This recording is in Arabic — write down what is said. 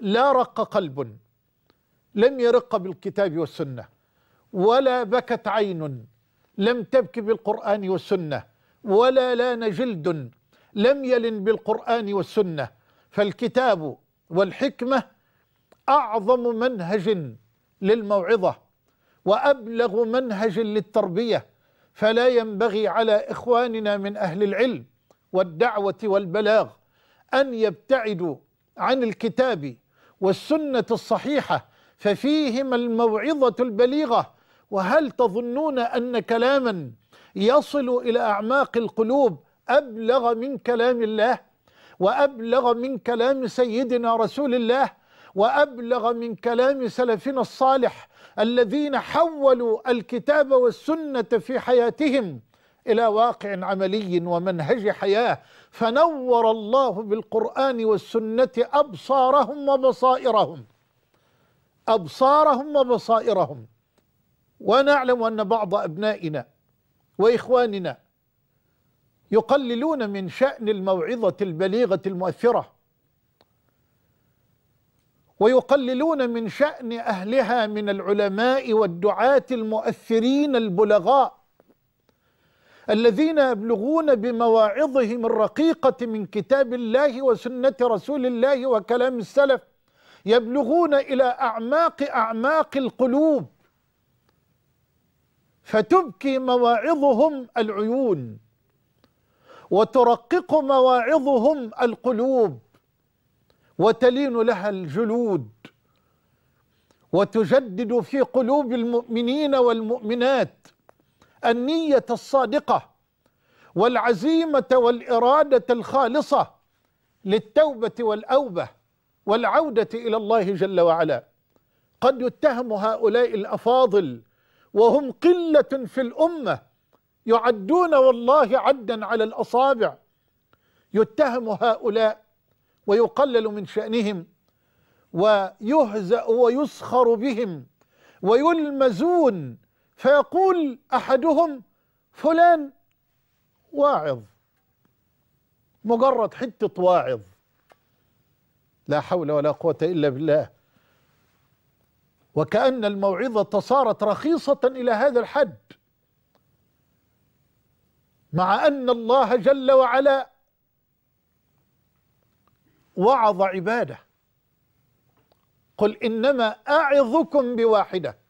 لا رق قلب لم يرق بالكتاب والسنة ولا بكت عين لم تبكي بالقرآن والسنة ولا لان جلد لم يلن بالقرآن والسنة فالكتاب والحكمة أعظم منهج للموعظة وأبلغ منهج للتربية فلا ينبغي على إخواننا من أهل العلم والدعوة والبلاغ أن يبتعدوا عن الكتاب والسنة الصحيحة ففيهما الموعظة البليغة وهل تظنون أن كلاما يصل إلى أعماق القلوب أبلغ من كلام الله وأبلغ من كلام سيدنا رسول الله وأبلغ من كلام سلفنا الصالح الذين حولوا الكتاب والسنة في حياتهم إلى واقع عملي ومنهج حياة فنور الله بالقرآن والسنة أبصارهم وبصائرهم أبصارهم وبصائرهم ونعلم أن بعض أبنائنا وإخواننا يقللون من شأن الموعظة البليغة المؤثرة ويقللون من شأن أهلها من العلماء والدعاة المؤثرين البلغاء الذين يبلغون بمواعظهم الرقيقة من كتاب الله وسنة رسول الله وكلام السلف يبلغون إلى أعماق أعماق القلوب فتبكي مواعظهم العيون وترقق مواعظهم القلوب وتلين لها الجلود وتجدد في قلوب المؤمنين والمؤمنات النية الصادقة والعزيمة والإرادة الخالصة للتوبة والأوبة والعودة إلى الله جل وعلا قد يتهم هؤلاء الأفاضل وهم قلة في الأمة يعدون والله عدا على الأصابع يتهم هؤلاء ويقلل من شأنهم ويهزأ ويسخر بهم ويلمزون فيقول احدهم فلان واعظ مجرد حته واعظ لا حول ولا قوه الا بالله وكأن الموعظة صارت رخيصة إلى هذا الحد مع أن الله جل وعلا وعظ عباده قل إنما أعظكم بواحدة